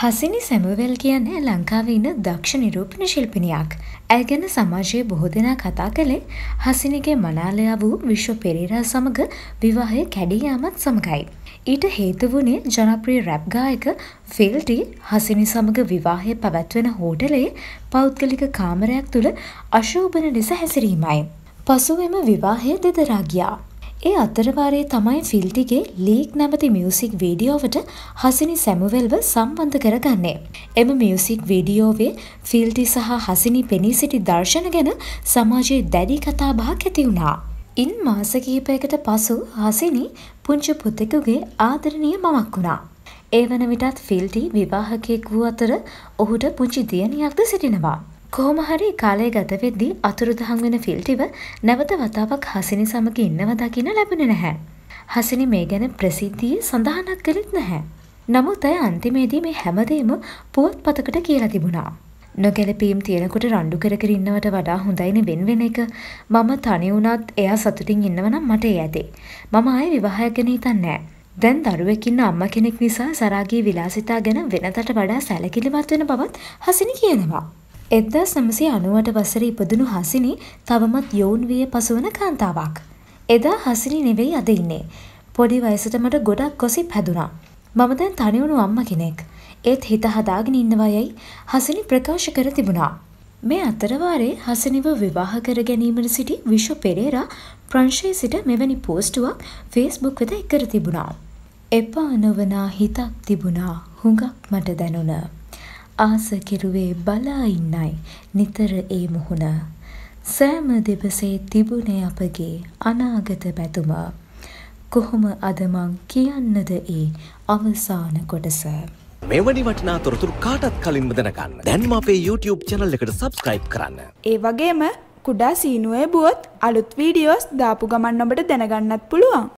හසිනි සැමුවල් කියන්නේ ලංකාවේ ඉන්න දක්ෂ නිරූපණ ශිල්පිනියක්. ඇය ගැන සමාජයේ බොහෝ දෙනා කතා කළේ හසිනිගේ මනාලයා වූ විශ්ව පෙරේරා සමග විවාහය කැඩී යාමත් සමගයි. ඊට හේතු වුණේ ජනප්‍රිය රැප් ගායක ෆිල්ටි හසිනි සමග විවාහය පැවැත්වෙන හෝටලයේ පෞද්ගලික කාමරයක් තුළ අශෝභන ලෙස හැසිරීමයි. පසුවෙම විවාහය දෙදරා ගියා. ඒ අතරවාරයේ තමයි ෆිල්ටිගේ ලීක් නැමති මියසික් වීඩියෝවට හසිනි සැමුවල්ව සම්බන්ධ කරගන්නේ. එම මියසික් වීඩියෝවේ ෆිල්ටි සහ හසිනි පෙනී සිටි දර්ශන ගැන සමාජයේ දැඩි කතා බහක් ඇති වුණා. ඉන් මාස කිහිපයකට පසු හසිනි පුංචි පුතෙකුගේ ආදරණීය මමක් වුණා. ඒ වන විටත් ෆිල්ටි විවාහකයෙක් වූ අතර ඔහුට පුංචි දියණියක්ද සිටිනවා. කොහොම හරි කාලය ගත වෙද්දී අතුරුදහන් වෙන ෆිල්ටිව නැවත වතාවක් හසිනි සමග ඉන්නව දකින්න ලැබුණ නැහැ. හසිනි මේ ගැන ප්‍රසිද්ධියේ සඳහනක් කළෙත් නැහැ. නමුත් ඇය අන්තිමේදී මේ හැමදේම පුවත්පතකට කියලා තිබුණා. නොගැලපීම් තියෙනකොට රණ්ඩු කර කර ඉන්නවට වඩා හොඳයින වෙන් වෙන එක මම තනි වුණත් එයා සතුටින් ඉන්නවනම් මට ඒ ඇතේ. මම ආයෙ විවාහයක් ගැන හිතන්නේ දැන් දරුවෙක් ඉන්න අම්මා කෙනෙක් නිසා සරාගේ විලාසිතා ගැන වෙනතට වඩා සැලකිලිමත් වෙන බවත් හසිනි කියනවා. එදදා සමසය අනුවට වසර ඉපදනු හසිනි තවමත් යොවුන් විය පසුවන කාන්තාවක්. එදා හසිනි නෙවෙයි අද ඉන්නේ. පොඩි වයසට මට ගොඩක් ගොසිප් හැදුනා. මම දැන් තනිවුණු අම්ම කෙනෙක්. ඒත් හිත හදාගෙන ඉන්නවයයි හසිනි ප්‍රකාශ කර තිබුණා. මේ අතරවාරේ හසනිව විවාහ කර ගැනීමට සිටි විශ්ව පෙරේරා ප්‍රංශයේ සිට මෙවැනි පෝස්ටුවක් ෆේස්බුක් වෙත එකර තිබුණා. එපා නොවනා හිතක් තිබුණා හුඟක් මට දැනුණ. ආස කෙරුවේ බලා ඉන්නයි නිතර ඒ මුහුණ. සෑම දෙබසේ තිබුණේ අපගේ අනාගත පැතුමා. කොහොම අද මං කියන්නද ඒ අවසාන කොටස. මෙවැනි වටිනා තොරතුරු කාටත් කලින්ම දැනගන්න දැන්ම අපේ YouTube චැනල් එකට සබස්ක්‍රයිබ් කරන්න. ඒ වගේම කුඩා සීනුවේ බුවොත් අලුත් වීඩියෝස් දාපු ගමන් ඔබට දැනගන්නත් පුළුවන්.